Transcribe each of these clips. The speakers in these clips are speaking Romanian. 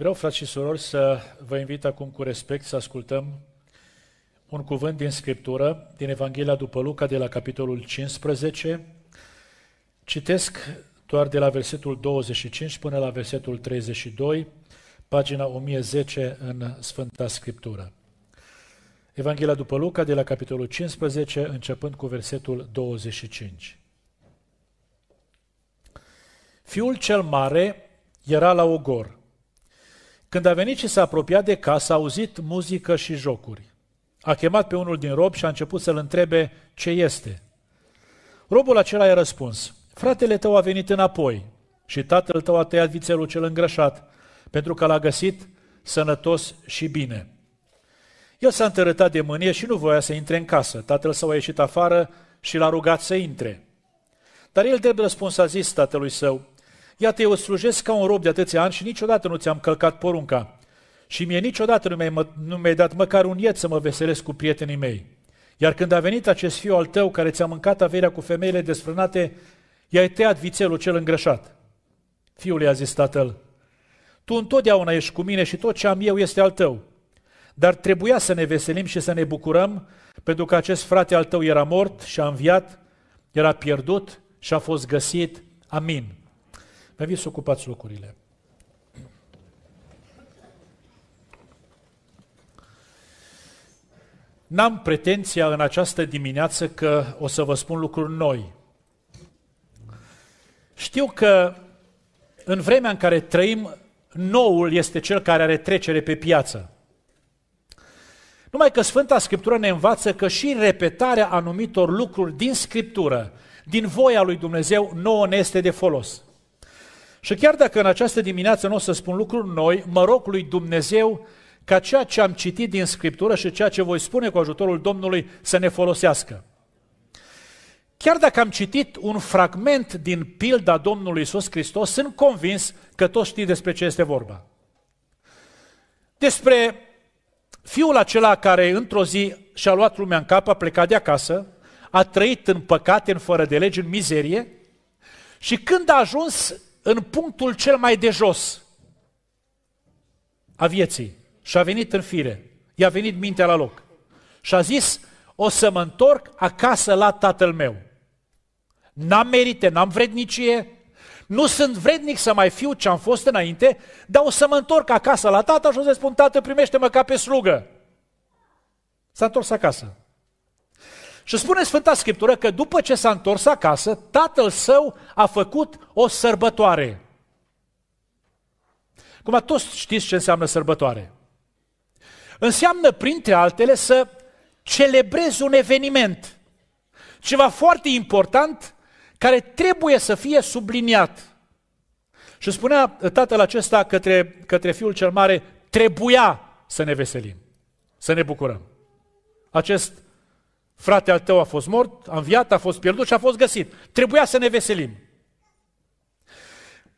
Vreau, frați și surori, să vă invit acum cu respect să ascultăm un cuvânt din Scriptură, din Evanghelia după Luca, de la capitolul 15. Citesc doar de la versetul 25 până la versetul 32, pagina 1010 în Sfânta Scriptură. Evanghelia după Luca, de la capitolul 15, începând cu versetul 25. Fiul cel mare era la ogor – când a venit și s-a apropiat de casă, a auzit muzică și jocuri. A chemat pe unul din rob și a început să-l întrebe ce este. Robul acela i-a răspuns, fratele tău a venit înapoi și tatăl tău a tăiat vițelul cel îngrășat, pentru că l-a găsit sănătos și bine. El s-a întărătat de mânie și nu voia să intre în casă. Tatăl său a ieșit afară și l-a rugat să intre. Dar el, drept răspuns, a zis tatălui său, Iată, eu slujesc ca un rob de atâția ani și niciodată nu ți-am călcat porunca. Și mie niciodată nu mi-ai, nu mi-ai dat măcar un iet să mă veselesc cu prietenii mei. Iar când a venit acest fiu al tău care ți-a mâncat averea cu femeile desfrânate, i-ai tăiat vițelul cel îngrășat. Fiul i-a zis tatăl, tu întotdeauna ești cu mine și tot ce am eu este al tău. Dar trebuia să ne veselim și să ne bucurăm, pentru că acest frate al tău era mort și a înviat, era pierdut și a fost găsit. Amin. Mai vii să ocupați locurile. N-am pretenția în această dimineață că o să vă spun lucruri noi. Știu că în vremea în care trăim, noul este cel care are trecere pe piață. Numai că Sfânta Scriptură ne învață că și repetarea anumitor lucruri din Scriptură, din voia lui Dumnezeu, nouă ne este de folos. Și chiar dacă în această dimineață nu o să spun lucruri noi, mă rog lui Dumnezeu ca ceea ce am citit din Scriptură și ceea ce voi spune cu ajutorul Domnului să ne folosească. Chiar dacă am citit un fragment din pilda Domnului Isus Hristos, sunt convins că toți știți despre ce este vorba. Despre fiul acela care într-o zi și-a luat lumea în cap, a plecat de acasă, a trăit în păcate, în fără de legi, în mizerie și când a ajuns în punctul cel mai de jos a vieții și a venit în fire. I-a venit mintea la loc. Și a zis, o să mă întorc acasă la tatăl meu. N-am merite, n-am vrednicie, nu sunt vrednic să mai fiu ce am fost înainte, dar o să mă întorc acasă la tată, și o să spun, tată, primește-mă ca pe slugă. S-a întors acasă. Și spune Sfânta Scriptură că după ce s-a întors acasă, tatăl său a făcut o sărbătoare. Cum toți știți ce înseamnă sărbătoare. Înseamnă, printre altele, să celebrezi un eveniment. Ceva foarte important care trebuie să fie subliniat. Și spunea tatăl acesta către, către fiul cel mare, trebuia să ne veselim, să ne bucurăm. Acest Fratele tău a fost mort, a înviat, a fost pierdut și a fost găsit. Trebuia să ne veselim.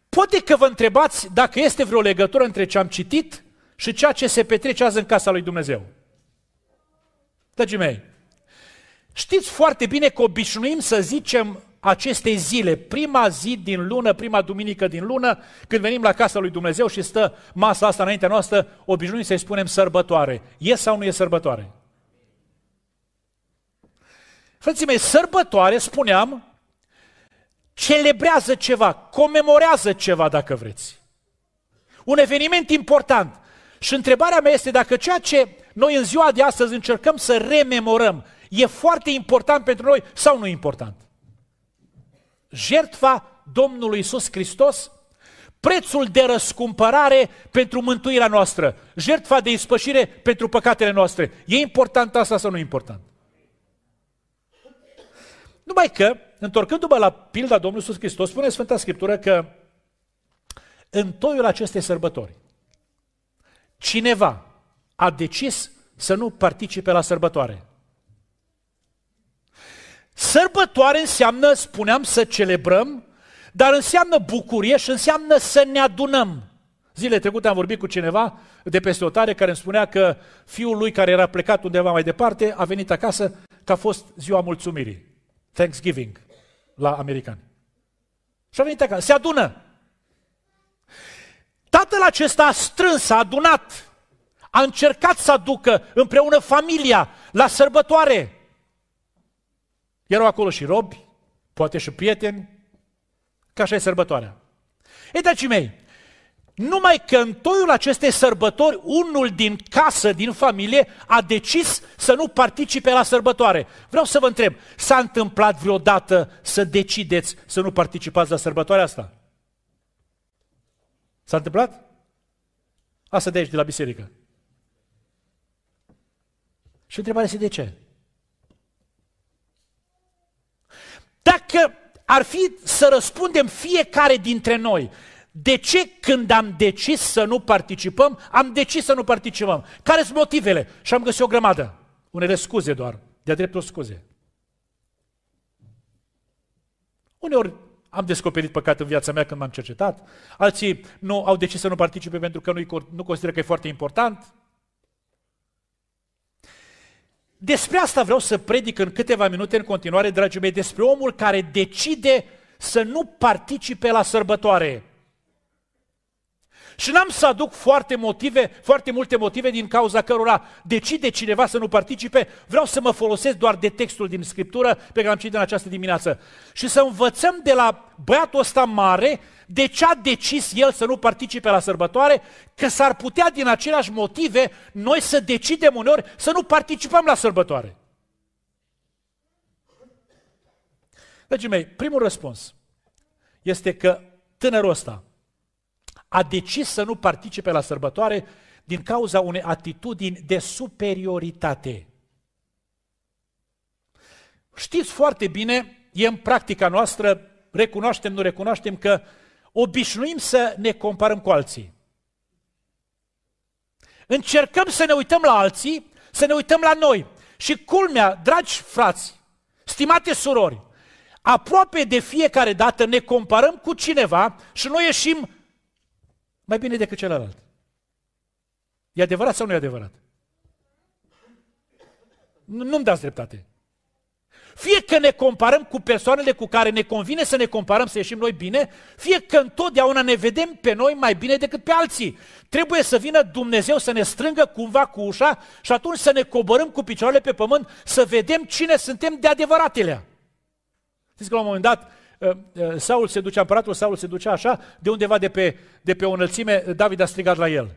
Poate că vă întrebați dacă este vreo legătură între ce am citit și ceea ce se petrece azi în casa lui Dumnezeu. Dragii mei, știți foarte bine că obișnuim să zicem aceste zile, prima zi din lună, prima duminică din lună, când venim la casa lui Dumnezeu și stă masa asta înaintea noastră, obișnuim să-i spunem sărbătoare. E sau nu e sărbătoare? Frății mei, sărbătoare, spuneam, celebrează ceva, comemorează ceva, dacă vreți. Un eveniment important. Și întrebarea mea este dacă ceea ce noi în ziua de astăzi încercăm să rememorăm e foarte important pentru noi sau nu important. Jertfa Domnului Isus Hristos, prețul de răscumpărare pentru mântuirea noastră, jertfa de ispășire pentru păcatele noastre. E important asta sau nu important? Numai că, întorcându-mă la pilda Domnului Iisus Hristos, spune Sfânta Scriptură că în toiul acestei sărbători, cineva a decis să nu participe la sărbătoare. Sărbătoare înseamnă, spuneam, să celebrăm, dar înseamnă bucurie și înseamnă să ne adunăm. Zile trecute am vorbit cu cineva de peste o tare care îmi spunea că fiul lui care era plecat undeva mai departe a venit acasă că a fost ziua mulțumirii. Thanksgiving la americani. Și a venit acasă, se adună. Tatăl acesta a strâns, a adunat, a încercat să aducă împreună familia la sărbătoare. Erau acolo și robi, poate și prieteni, ca așa e sărbătoarea. Ei, dragii mei, numai că în toiul acestei sărbători, unul din casă, din familie, a decis să nu participe la sărbătoare. Vreau să vă întreb, s-a întâmplat vreodată să decideți să nu participați la sărbătoarea asta? S-a întâmplat? Asta de aici, de la biserică. Și întrebarea este de ce? Dacă ar fi să răspundem fiecare dintre noi, de ce când am decis să nu participăm, am decis să nu participăm? Care sunt motivele? Și am găsit o grămadă. Unele scuze doar, de-a dreptul scuze. Uneori am descoperit păcat în viața mea când m-am cercetat, alții nu au decis să nu participe pentru că nu, nu consideră că e foarte important. Despre asta vreau să predic în câteva minute în continuare, dragii mei, despre omul care decide să nu participe la sărbătoare. Și n-am să aduc foarte, motive, foarte multe motive din cauza cărora decide cineva să nu participe, vreau să mă folosesc doar de textul din Scriptură pe care am citit în această dimineață. Și să învățăm de la băiatul ăsta mare de ce a decis el să nu participe la sărbătoare, că s-ar putea din aceleași motive noi să decidem uneori să nu participăm la sărbătoare. Dragii mei, primul răspuns este că tânărul ăsta, a decis să nu participe la sărbătoare din cauza unei atitudini de superioritate. Știți foarte bine, e în practica noastră, recunoaștem, nu recunoaștem că obișnuim să ne comparăm cu alții. Încercăm să ne uităm la alții, să ne uităm la noi. Și culmea, dragi frați, stimate surori, aproape de fiecare dată ne comparăm cu cineva și noi ieșim mai bine decât celălalt. E adevărat sau nu e adevărat? Nu-mi dați dreptate. Fie că ne comparăm cu persoanele cu care ne convine să ne comparăm, să ieșim noi bine, fie că întotdeauna ne vedem pe noi mai bine decât pe alții. Trebuie să vină Dumnezeu să ne strângă cumva cu ușa și atunci să ne coborâm cu picioarele pe pământ, să vedem cine suntem de adevăratele. Știți că la un moment dat Eh, eh, Saul se ducea, împăratul Saul se ducea așa, de undeva de pe, de pe o înălțime, David a strigat la el.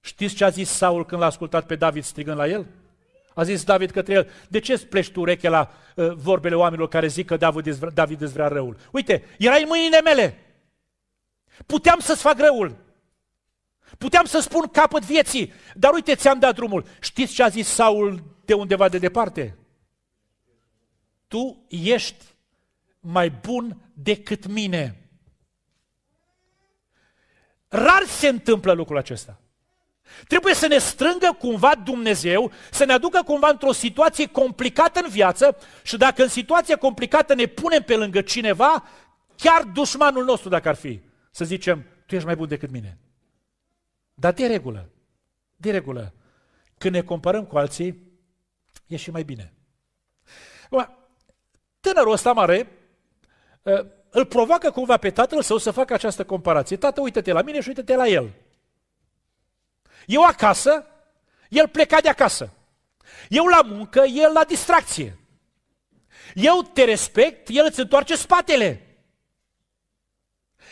Știți ce a zis Saul când l-a ascultat pe David strigând la el? A zis David către el, de ce îți pleci tu ureche la uh, vorbele oamenilor care zic că David îți, vrea, David îți vrea răul? Uite, era în mâinile mele. Puteam să-ți fac răul. Puteam să spun capăt vieții, dar uite, ți-am dat drumul. Știți ce a zis Saul de undeva de departe? tu ești mai bun decât mine. Rar se întâmplă lucrul acesta. Trebuie să ne strângă cumva Dumnezeu, să ne aducă cumva într-o situație complicată în viață și dacă în situație complicată ne punem pe lângă cineva, chiar dușmanul nostru dacă ar fi, să zicem, tu ești mai bun decât mine. Dar de regulă, de regulă, când ne comparăm cu alții, e și mai bine. Acum, Tânărul ăsta mare ă, îl provoacă cumva pe tatăl său să facă această comparație. Tată, uită-te la mine și uită-te la el. Eu acasă, el pleca de acasă. Eu la muncă, el la distracție. Eu te respect, el îți întoarce spatele.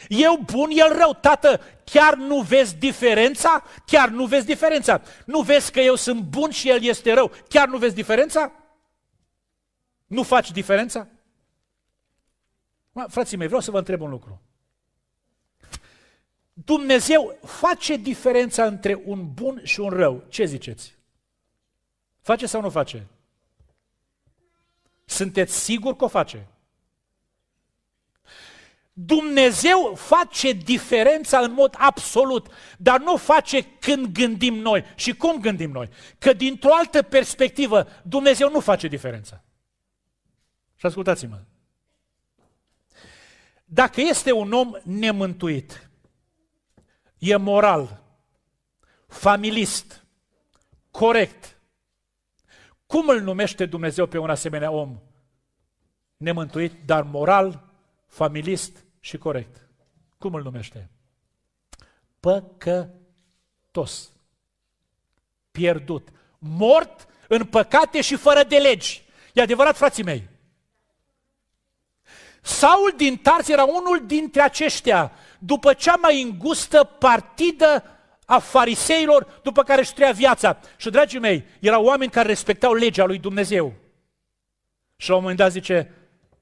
Eu bun, el rău. Tată, chiar nu vezi diferența? Chiar nu vezi diferența. Nu vezi că eu sunt bun și el este rău. Chiar nu vezi diferența? Nu faci diferența? frații mei, vreau să vă întreb un lucru. Dumnezeu face diferența între un bun și un rău. Ce ziceți? Face sau nu face? Sunteți siguri că o face? Dumnezeu face diferența în mod absolut, dar nu face când gândim noi. Și cum gândim noi? Că dintr-o altă perspectivă, Dumnezeu nu face diferența. Și ascultați-mă. Dacă este un om nemântuit, e moral, familist, corect, cum îl numește Dumnezeu pe un asemenea om? Nemântuit, dar moral, familist și corect. Cum îl numește? Păcătos. Pierdut. Mort în păcate și fără de legi. E adevărat, frații mei. Saul din Tars era unul dintre aceștia, după cea mai îngustă partidă a fariseilor după care își trăia viața. Și, dragii mei, erau oameni care respectau legea lui Dumnezeu. Și la un moment dat zice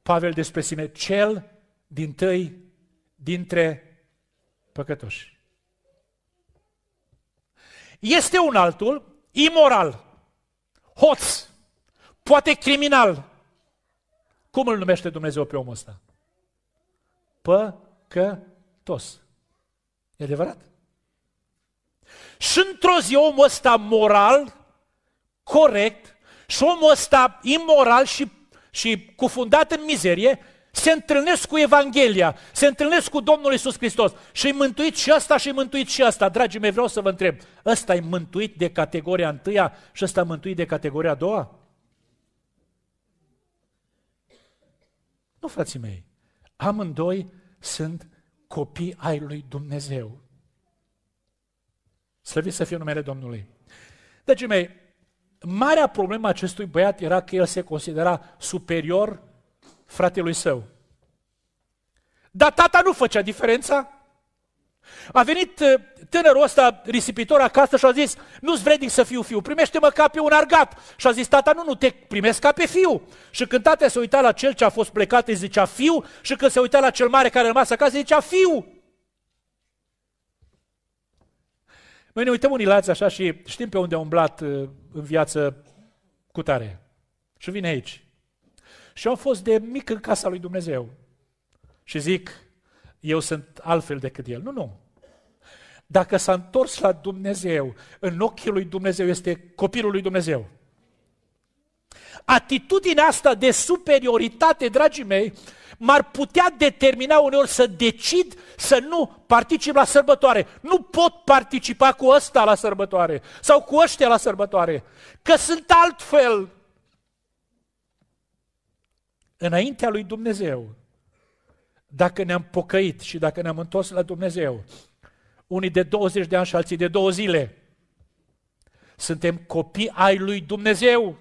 Pavel despre sine, cel din tăi dintre păcătoși. Este un altul imoral, hoț, poate criminal, cum îl numește Dumnezeu pe omul ăsta? Păcătos. E adevărat? Și într-o zi omul ăsta moral, corect, și omul ăsta imoral și, și cufundat în mizerie, se întâlnesc cu Evanghelia, se întâlnesc cu Domnul Isus Hristos și-i mântuit și asta și-i mântuit și asta. Dragii mei, vreau să vă întreb, ăsta e mântuit de categoria întâia și ăsta mântuit de categoria a doua? Nu, frații mei, amândoi sunt copii ai lui Dumnezeu. Slăviți să fie numele Domnului. Deci, mei, marea problemă acestui băiat era că el se considera superior fratelui său. Dar tata nu făcea diferența. A venit uh, tânărul ăsta risipitor acasă și a zis, nu-ți vrednic să fiu fiu, primește-mă ca pe un argat. Și a zis, tata, nu, nu, te primesc ca pe fiu. Și când tata se uita la cel ce a fost plecat, îi zicea fiu, și când se uita la cel mare care a rămas acasă, îi zicea fiu. Noi ne uităm unii la așa și știm pe unde a umblat uh, în viață cu tare. Și vine aici. Și am fost de mic în casa lui Dumnezeu. Și zic, eu sunt altfel decât el. Nu, nu. Dacă s-a întors la Dumnezeu, în ochii lui Dumnezeu este copilul lui Dumnezeu. Atitudinea asta de superioritate, dragii mei, m-ar putea determina uneori să decid să nu particip la sărbătoare. Nu pot participa cu ăsta la sărbătoare sau cu ăștia la sărbătoare, că sunt altfel. Înaintea lui Dumnezeu, dacă ne-am pocăit și dacă ne-am întors la Dumnezeu, unii de 20 de ani și alții de două zile, suntem copii ai lui Dumnezeu.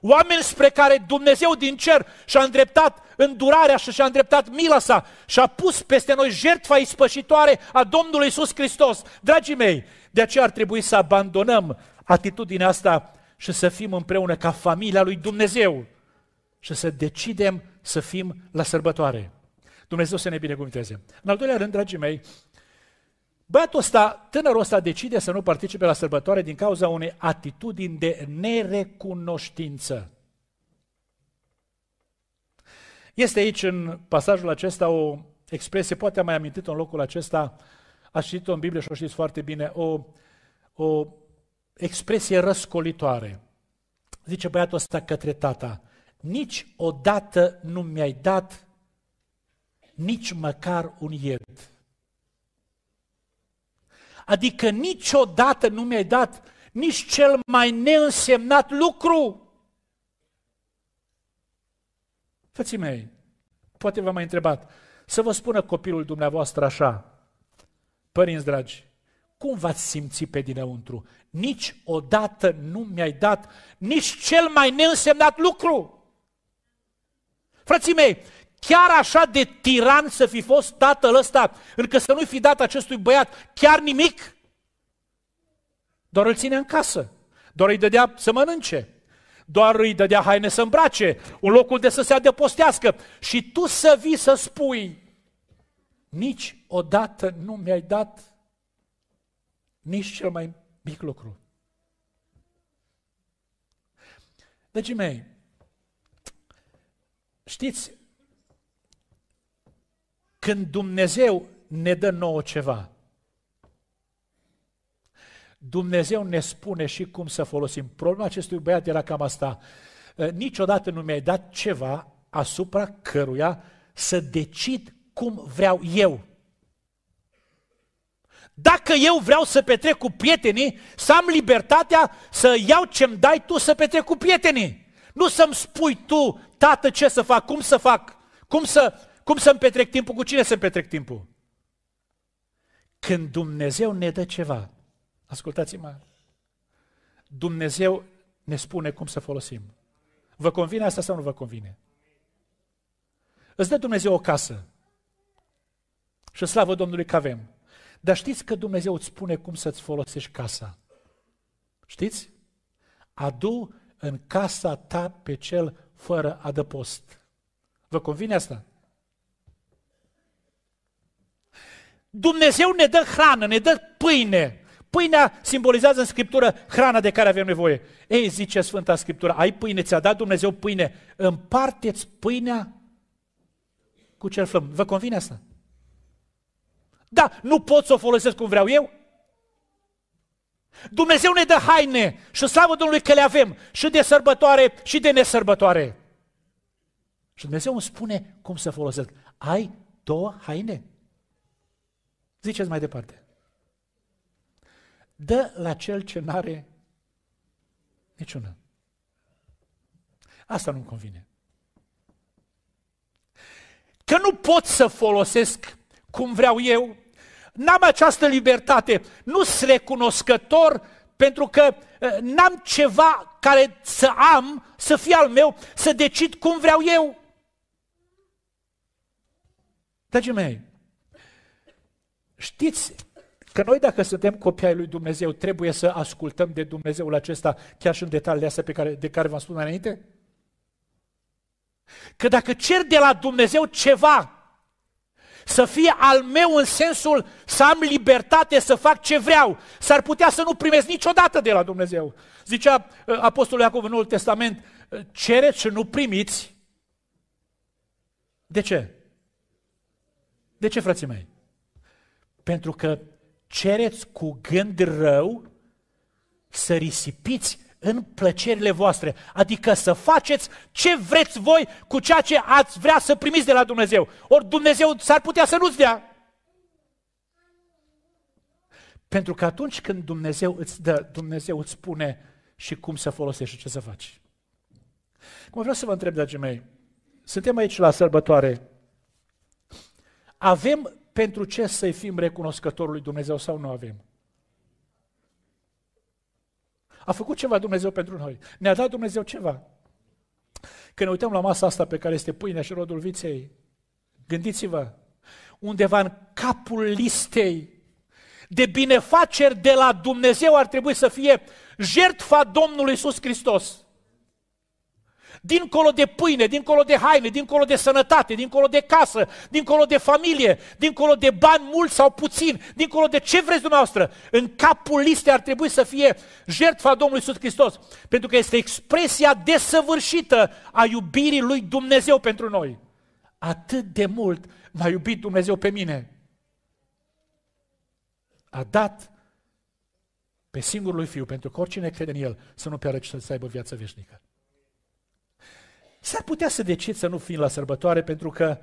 Oameni spre care Dumnezeu din cer și-a îndreptat îndurarea și și-a îndreptat mila sa și a pus peste noi jertfa ispășitoare a Domnului Isus Hristos. Dragii mei, de aceea ar trebui să abandonăm atitudinea asta și să fim împreună ca familia lui Dumnezeu și să decidem să fim la sărbătoare. Dumnezeu să ne binecuvânteze. În al doilea rând, dragii mei, băiatul ăsta, tânărul ăsta decide să nu participe la sărbătoare din cauza unei atitudini de nerecunoștință. Este aici, în pasajul acesta, o expresie, poate am mai amintit-o în locul acesta, a citit-o în Biblie și o știți foarte bine, o, o expresie răscolitoare. Zice băiatul ăsta către tata, nici odată nu mi-ai dat nici măcar un ied. Adică niciodată nu mi-ai dat nici cel mai neînsemnat lucru. Fății mei, poate v-am mai întrebat, să vă spună copilul dumneavoastră așa, părinți dragi, cum v-ați simți pe dinăuntru? Nici odată nu mi-ai dat nici cel mai neînsemnat lucru. Frații mei, chiar așa de tiran să fi fost tatăl ăsta, încă să nu-i fi dat acestui băiat chiar nimic? Doar îl ține în casă, doar îi dădea să mănânce, doar îi dădea haine să îmbrace, un loc unde să se adepostească. Și tu să vii să spui, nici odată nu mi-ai dat nici cel mai mic lucru. Dragii deci, mei, știți, când Dumnezeu ne dă nouă ceva, Dumnezeu ne spune și cum să folosim. Problema acestui băiat era cam asta. Ă, niciodată nu mi-ai dat ceva asupra căruia să decid cum vreau eu. Dacă eu vreau să petrec cu prietenii, să am libertatea să iau ce-mi dai tu să petrec cu prietenii. Nu să-mi spui tu, tată, ce să fac, cum să fac, cum să... Cum să-mi petrec timpul? Cu cine să-mi petrec timpul? Când Dumnezeu ne dă ceva, ascultați-mă, Dumnezeu ne spune cum să folosim. Vă convine asta sau nu vă convine? Îți dă Dumnezeu o casă. Și slavă Domnului că avem. Dar știți că Dumnezeu îți spune cum să-ți folosești casa. Știți? Adu în casa ta pe cel fără adăpost. Vă convine asta? Dumnezeu ne dă hrană, ne dă pâine. Pâinea simbolizează în Scriptură hrana de care avem nevoie. Ei, zice Sfânta Scriptură, ai pâine, ți-a dat Dumnezeu pâine, împarteți pâinea cu cel flăm. Vă convine asta? Da, nu pot să o folosesc cum vreau eu. Dumnezeu ne dă haine și slavă Domnului că le avem și de sărbătoare și de nesărbătoare. Și Dumnezeu îmi spune cum să folosesc. Ai două haine? Ziceți mai departe. Dă la cel ce n-are niciună. Asta nu-mi convine. Că nu pot să folosesc cum vreau eu, n-am această libertate, nu sunt recunoscător pentru că eh, n-am ceva care să am, să fie al meu, să decid cum vreau eu. Dragii mei, Știți că noi dacă suntem copii ai lui Dumnezeu, trebuie să ascultăm de Dumnezeul acesta chiar și în detaliile astea pe care, de care v-am spus mai înainte? Că dacă cer de la Dumnezeu ceva, să fie al meu în sensul să am libertate să fac ce vreau, s-ar putea să nu primesc niciodată de la Dumnezeu. Zicea uh, Apostolul Iacov în Noul Testament, uh, cereți și nu primiți. De ce? De ce, frații mei? pentru că cereți cu gând rău să risipiți în plăcerile voastre, adică să faceți ce vreți voi cu ceea ce ați vrea să primiți de la Dumnezeu. Ori Dumnezeu s-ar putea să nu-ți dea. Pentru că atunci când Dumnezeu îți dă, Dumnezeu îți spune și cum să folosești și ce să faci. Cum vreau să vă întreb, dragii mei, suntem aici la sărbătoare. Avem pentru ce să-i fim recunoscători lui Dumnezeu sau nu avem? A făcut ceva Dumnezeu pentru noi. Ne-a dat Dumnezeu ceva. Când ne uităm la masa asta pe care este pâinea și rodul viței, gândiți-vă, undeva în capul listei de binefaceri de la Dumnezeu ar trebui să fie jertfa Domnului Iisus Hristos dincolo de pâine, dincolo de haine, dincolo de sănătate, dincolo de casă, dincolo de familie, dincolo de bani mult sau puțin, dincolo de ce vreți dumneavoastră, în capul listei ar trebui să fie jertfa Domnului Iisus Hristos, pentru că este expresia desăvârșită a iubirii lui Dumnezeu pentru noi. Atât de mult m-a iubit Dumnezeu pe mine. A dat pe singurul lui Fiu, pentru că oricine crede în El să nu piară, și să aibă viață veșnică. S-ar putea să decid să nu fim la sărbătoare pentru că,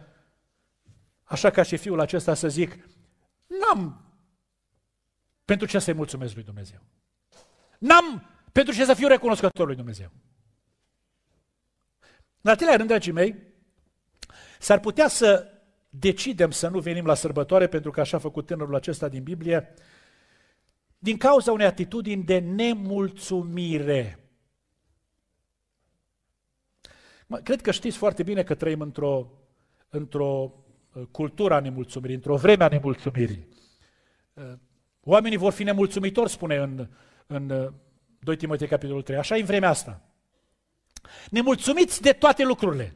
așa ca și fiul acesta să zic, n-am pentru ce să-i mulțumesc lui Dumnezeu. N-am pentru ce să fiu recunoscător lui Dumnezeu. În al treilea rând, dragii mei, s-ar putea să decidem să nu venim la sărbătoare, pentru că așa a făcut tânărul acesta din Biblie, din cauza unei atitudini de nemulțumire. Cred că știți foarte bine că trăim într-o, într-o uh, cultură a nemulțumirii, într-o vreme a nemulțumirii. Uh, oamenii vor fi nemulțumitori, spune în, în 2 uh, Timotei capitolul 3, așa e în vremea asta. Nemulțumiți de toate lucrurile.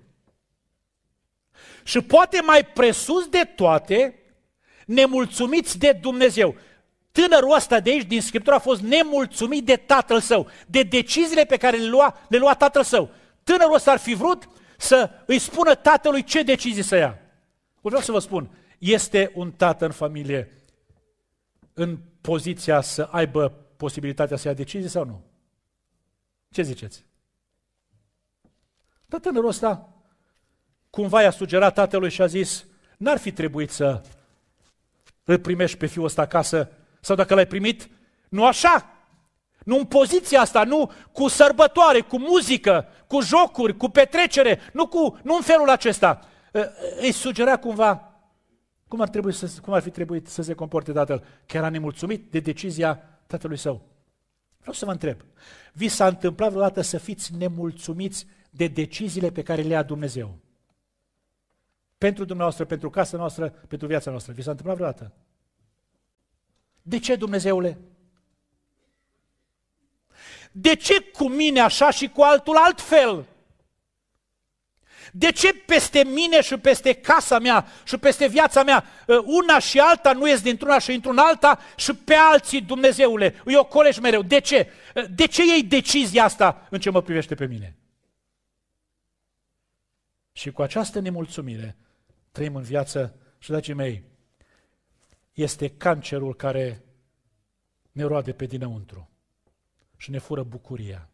Și poate mai presus de toate, nemulțumiți de Dumnezeu. Tânărul ăsta de aici, din Scriptură, a fost nemulțumit de tatăl său, de deciziile pe care le lua, le lua tatăl său. Tânărul ăsta ar fi vrut să îi spună tatălui ce decizii să ia. Păi vreau să vă spun, este un tată în familie în poziția să aibă posibilitatea să ia decizii sau nu? Ce ziceți? Dar tânărul ăsta cumva i-a sugerat tatălui și a zis, n-ar fi trebuit să îl primești pe fiul ăsta acasă sau dacă l-ai primit, nu așa, nu în poziția asta, nu cu sărbătoare, cu muzică, cu jocuri, cu petrecere, nu, cu, nu în felul acesta. Ă, îi sugerea cumva cum ar, trebui să, cum ar fi trebuit să se comporte tatăl. Chiar a nemulțumit de decizia tatălui său. Vreau să vă întreb, vi s-a întâmplat vreodată să fiți nemulțumiți de deciziile pe care le ia Dumnezeu? Pentru dumneavoastră, pentru casa noastră, pentru viața noastră. Vi s-a întâmplat vreodată? De ce, Dumnezeule? De ce cu mine așa și cu altul altfel? De ce peste mine și peste casa mea și peste viața mea ă, una și alta nu ies dintr-una și într-un alta și pe alții, Dumnezeule, îi ocolești mereu. De ce? Ă, de ce iei decizia asta în ce mă privește pe mine? Și cu această nemulțumire trăim în viață și, dragii mei, este cancerul care ne roade pe dinăuntru și ne fură bucuria.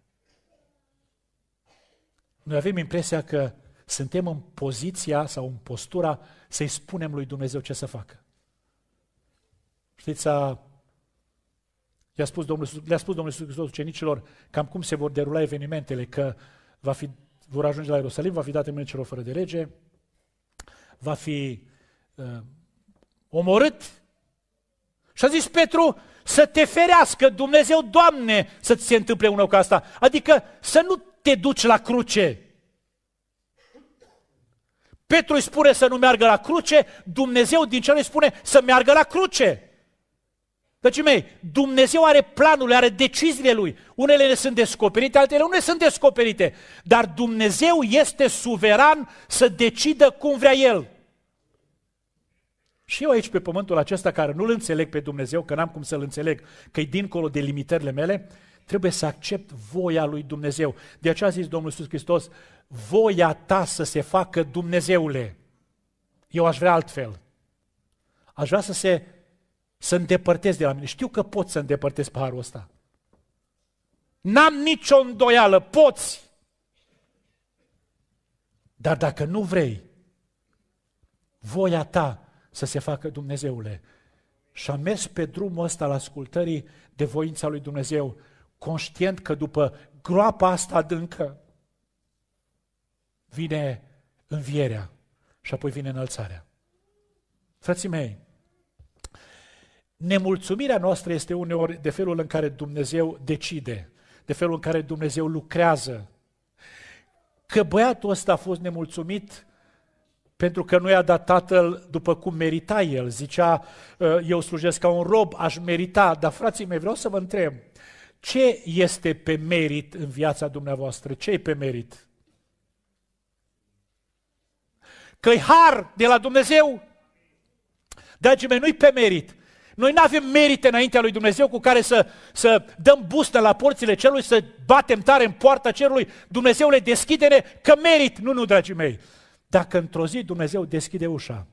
Noi avem impresia că suntem în poziția sau în postura să-i spunem lui Dumnezeu ce să facă. Știți, a, i-a spus Domnul, le-a spus Domnul Iisus Hristos ucenicilor cam cum se vor derula evenimentele, că va fi, vor ajunge la Ierusalim, va fi dat în mâinile celor fără de lege, va fi uh, omorât și a zis Petru, să te ferească Dumnezeu, Doamne, să ți se întâmple una ca asta. Adică să nu te duci la cruce. Petru îi spune să nu meargă la cruce, Dumnezeu din cer îi spune să meargă la cruce. Deci, mei, Dumnezeu are planul, are deciziile Lui. Unele ne sunt descoperite, altele nu sunt descoperite. Dar Dumnezeu este suveran să decidă cum vrea El. Și eu aici pe pământul acesta care nu-L înțeleg pe Dumnezeu, că n-am cum să-L înțeleg, că e dincolo de limitările mele, trebuie să accept voia lui Dumnezeu. De aceea a zis Domnul Iisus Hristos, voia ta să se facă Dumnezeule. Eu aș vrea altfel. Aș vrea să se să îndepărtez de la mine. Știu că pot să îndepărtez paharul ăsta. N-am nicio îndoială, poți. Dar dacă nu vrei, voia ta să se facă Dumnezeule. Și am mers pe drumul ăsta al ascultării de voința lui Dumnezeu, conștient că după groapa asta adâncă vine învierea și apoi vine înălțarea. Frații mei, nemulțumirea noastră este uneori de felul în care Dumnezeu decide, de felul în care Dumnezeu lucrează. Că băiatul ăsta a fost nemulțumit, pentru că nu i-a dat tatăl după cum merita el. Zicea, ă, eu slujesc ca un rob, aș merita. Dar frații mei, vreau să vă întreb, ce este pe merit în viața dumneavoastră? ce e pe merit? că har de la Dumnezeu? Dragii mei, nu-i pe merit. Noi nu avem merite înaintea lui Dumnezeu cu care să, să dăm bustă la porțile celui, să batem tare în poarta cerului, Dumnezeu le deschide-ne că merit. Nu, nu, dragii mei. Dacă într-o zi Dumnezeu deschide ușa,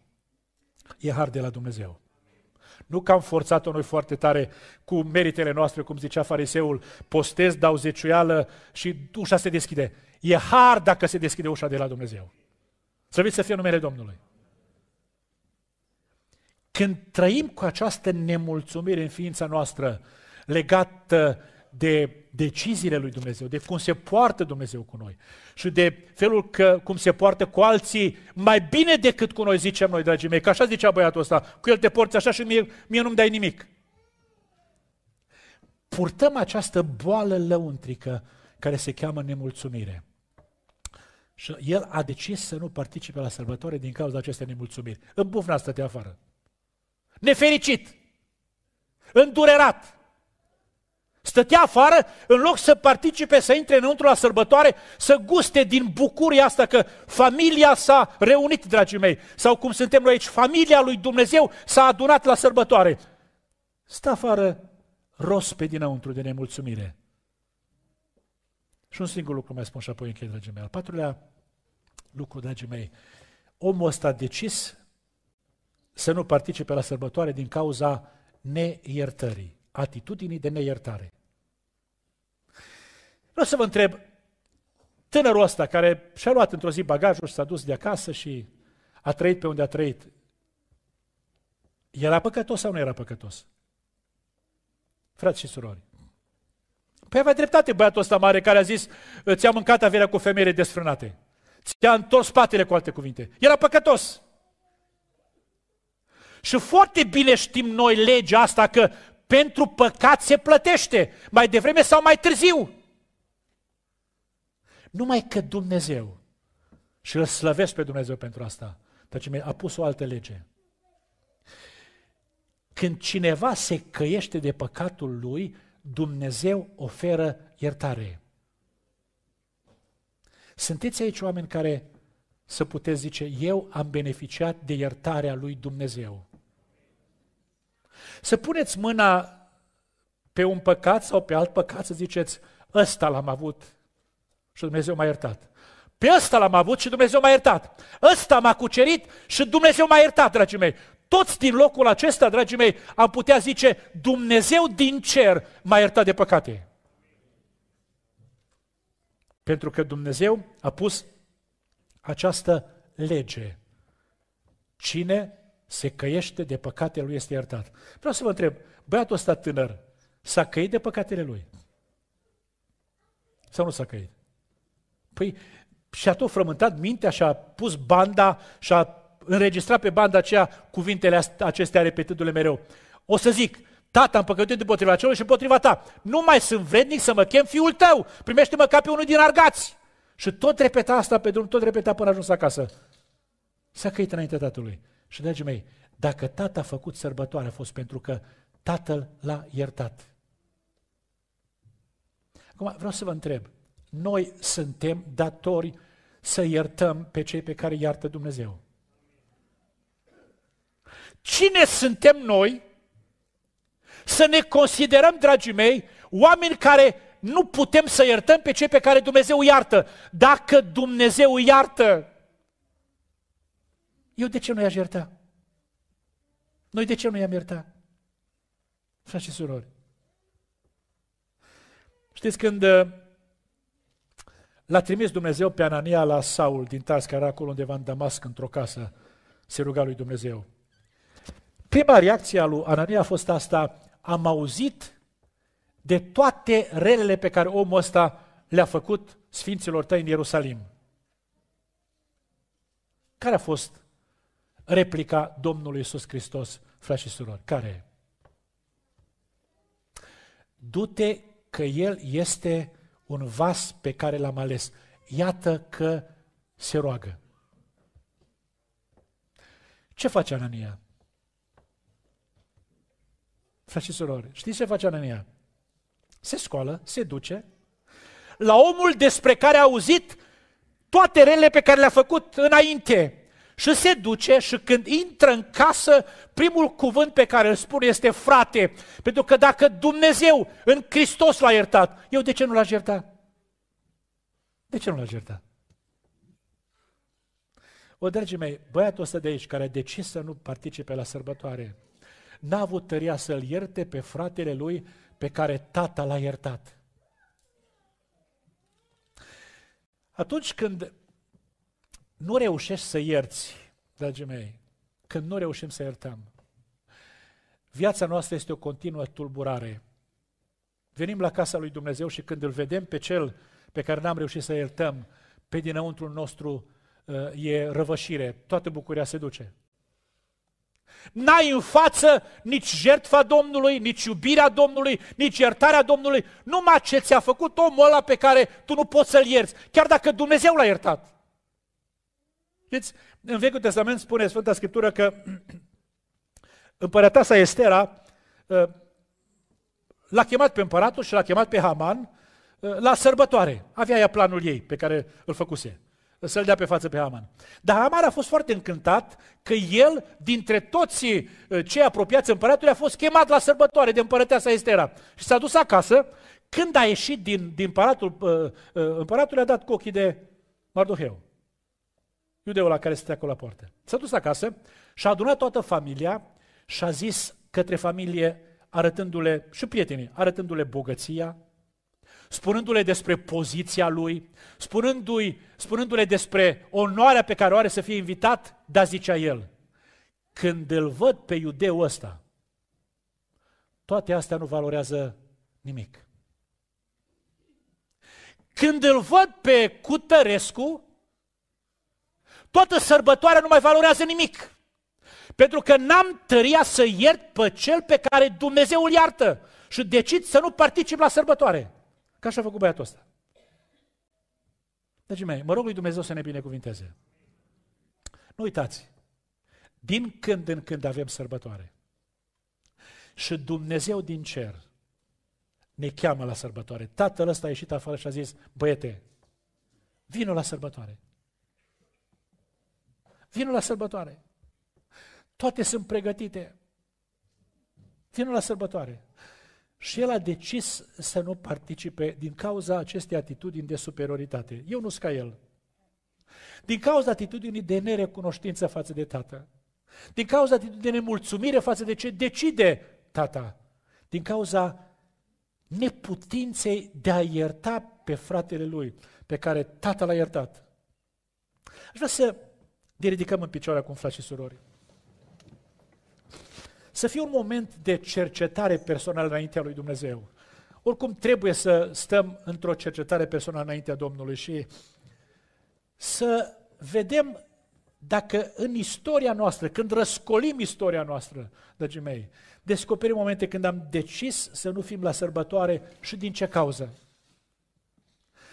e har de la Dumnezeu. Nu că am forțat-o noi foarte tare cu meritele noastre, cum zicea fariseul, postez, dau zeciuială și ușa se deschide. E har dacă se deschide ușa de la Dumnezeu. Să să fie numele Domnului. Când trăim cu această nemulțumire în ființa noastră legată de deciziile lui Dumnezeu, de cum se poartă Dumnezeu cu noi și de felul că, cum se poartă cu alții mai bine decât cu noi, zicem noi, dragii mei, că așa zicea băiatul ăsta, cu el te porți așa și mie, mie nu-mi dai nimic. Purtăm această boală lăuntrică care se cheamă nemulțumire. Și el a decis să nu participe la sărbătoare din cauza acestei nemulțumiri. În bufna stătea afară. Nefericit! Îndurerat! Stătea afară, în loc să participe, să intre înăuntru la sărbătoare, să guste din bucuria asta că familia s-a reunit, dragii mei, sau cum suntem noi aici, familia lui Dumnezeu s-a adunat la sărbătoare. Stă afară pe dinăuntru de nemulțumire. Și un singur lucru mai spun și apoi închei, dragii mei. Al patrulea lucru, dragii mei, omul ăsta a decis să nu participe la sărbătoare din cauza neiertării atitudinii de neiertare. Vreau să vă întreb, tânărul ăsta care și-a luat într-o zi bagajul și s-a dus de acasă și a trăit pe unde a trăit, era păcătos sau nu era păcătos? Frați și surori, Păi avea dreptate băiatul ăsta mare care a zis ți-a mâncat averea cu femeile desfrânate. Ți-a întors spatele cu alte cuvinte. Era păcătos. Și foarte bine știm noi legea asta că pentru păcat se plătește, mai devreme sau mai târziu. Numai că Dumnezeu, și îl slăvesc pe Dumnezeu pentru asta, mi a pus o altă lege. Când cineva se căiește de păcatul lui, Dumnezeu oferă iertare. Sunteți aici oameni care să puteți zice, eu am beneficiat de iertarea lui Dumnezeu. Să puneți mâna pe un păcat sau pe alt păcat să ziceți, ăsta l-am avut și Dumnezeu m-a iertat. Pe ăsta l-am avut și Dumnezeu m-a iertat. Ăsta m-a cucerit și Dumnezeu m-a iertat, dragii mei. Toți din locul acesta, dragii mei, am putea zice, Dumnezeu din cer m-a iertat de păcate. Pentru că Dumnezeu a pus această lege. Cine se căiește de păcatele lui, este iertat. Vreau să vă întreb, băiatul ăsta tânăr s-a căit de păcatele lui? Sau nu s-a căit? Păi și-a tot frământat mintea și-a pus banda și-a înregistrat pe banda aceea cuvintele acestea repetându-le mereu. O să zic, tata, am păcătuit potriva celor și împotriva ta. Nu mai sunt vrednic să mă chem fiul tău. Primește-mă ca pe unul din argați. Și tot repeta asta pe drum, tot repeta până a ajuns acasă. S-a căit înaintea tatălui. Și, dragii mei, dacă tata a făcut sărbătoare, a fost pentru că tatăl l-a iertat. Acum, vreau să vă întreb, noi suntem datori să iertăm pe cei pe care iartă Dumnezeu. Cine suntem noi să ne considerăm, dragii mei, oameni care nu putem să iertăm pe cei pe care Dumnezeu iartă? Dacă Dumnezeu iartă, eu de ce nu i-aș ierta? Noi de ce nu i-am iertat? Frați și surori. Știți când uh, l-a trimis Dumnezeu pe Anania la Saul din Tars, care era acolo undeva în Damasc, într-o casă, se ruga lui Dumnezeu. Prima reacție a lui Anania a fost asta, am auzit de toate relele pe care omul ăsta le-a făcut sfinților tăi în Ierusalim. Care a fost replica Domnului Iisus Hristos, frați și surori. Care Du-te că El este un vas pe care l-am ales. Iată că se roagă. Ce face Anania? Frați și surori, știți ce face Anania? Se scoală, se duce la omul despre care a auzit toate rele pe care le-a făcut înainte. Și se duce și când intră în casă, primul cuvânt pe care îl spune este frate. Pentru că dacă Dumnezeu în Hristos l-a iertat, eu de ce nu l-aș ierta? De ce nu l-aș ierta? O, dragii mei, băiatul ăsta de aici, care a decis să nu participe la sărbătoare, n-a avut tăria să-l ierte pe fratele lui pe care tata l-a iertat. Atunci când nu reușești să ierți, dragii mei, când nu reușim să iertăm. Viața noastră este o continuă tulburare. Venim la casa lui Dumnezeu și când îl vedem pe cel pe care n-am reușit să iertăm, pe dinăuntru nostru uh, e răvășire, toată bucuria se duce. N-ai în față nici jertfa Domnului, nici iubirea Domnului, nici iertarea Domnului, numai ce ți-a făcut omul ăla pe care tu nu poți să-l ierți, chiar dacă Dumnezeu l-a iertat. Știți, în Vechiul Testament spune Sfânta Scriptură că împărăteasa Estera ă, l-a chemat pe împăratul și l-a chemat pe Haman ă, la sărbătoare. Avea ea planul ei pe care îl făcuse să-l dea pe față pe Haman. Dar Haman a fost foarte încântat că el, dintre toți ă, cei apropiați împăratului, a fost chemat la sărbătoare de împărăteasa Estera. Și s-a dus acasă, când a ieșit din, din palatul împăratului, a dat cu ochii de Mardoheu iudeul la care stătea acolo la poartă. S-a dus acasă și a adunat toată familia și a zis către familie, arătându-le, și prietenii, arătându-le bogăția, spunându-le despre poziția lui, spunându-i, spunându-le despre onoarea pe care o are să fie invitat, dar zicea el, când îl văd pe iudeu ăsta, toate astea nu valorează nimic. Când îl văd pe Cutărescu, toată sărbătoarea nu mai valorează nimic. Pentru că n-am tăria să iert pe cel pe care Dumnezeu îl iartă și decid să nu particip la sărbătoare. Ca așa a făcut băiatul ăsta. Dragii deci, mei, mă rog lui Dumnezeu să ne binecuvinteze. Nu uitați, din când în când avem sărbătoare. Și Dumnezeu din cer ne cheamă la sărbătoare. Tatăl ăsta a ieșit afară și a zis, băiete, vină la sărbătoare. Vină la sărbătoare. Toate sunt pregătite. Vină la sărbătoare. Și el a decis să nu participe din cauza acestei atitudini de superioritate. Eu nu sunt ca el. Din cauza atitudinii de nerecunoștință față de tată. Din cauza atitudinii de nemulțumire față de ce decide tata. Din cauza neputinței de a ierta pe fratele lui, pe care tata l-a iertat. Aș vrea să ne ridicăm în picioare acum, frați și surori. Să fie un moment de cercetare personală înaintea lui Dumnezeu. Oricum trebuie să stăm într-o cercetare personală înaintea Domnului și să vedem dacă în istoria noastră, când răscolim istoria noastră, dragii mei, descoperim momente când am decis să nu fim la sărbătoare și din ce cauză?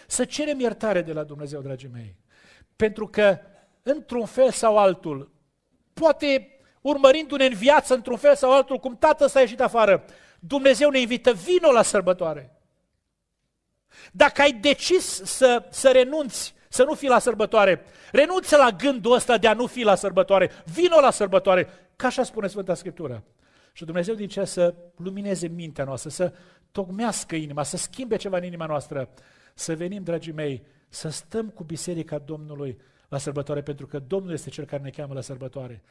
Să cerem iertare de la Dumnezeu, dragii mei. Pentru că într-un fel sau altul, poate urmărindu-ne în viață într-un fel sau altul, cum tată s-a ieșit afară, Dumnezeu ne invită, vino la sărbătoare. Dacă ai decis să, să renunți, să nu fii la sărbătoare, renunță la gândul ăsta de a nu fi la sărbătoare, vino la sărbătoare, ca așa spune Sfânta Scriptură. Și Dumnezeu din ce să lumineze mintea noastră, să tocmească inima, să schimbe ceva în inima noastră, să venim, dragii mei, să stăm cu biserica Domnului, la sărbătoare, pentru că Domnul este Cel care ne cheamă la sărbătoare.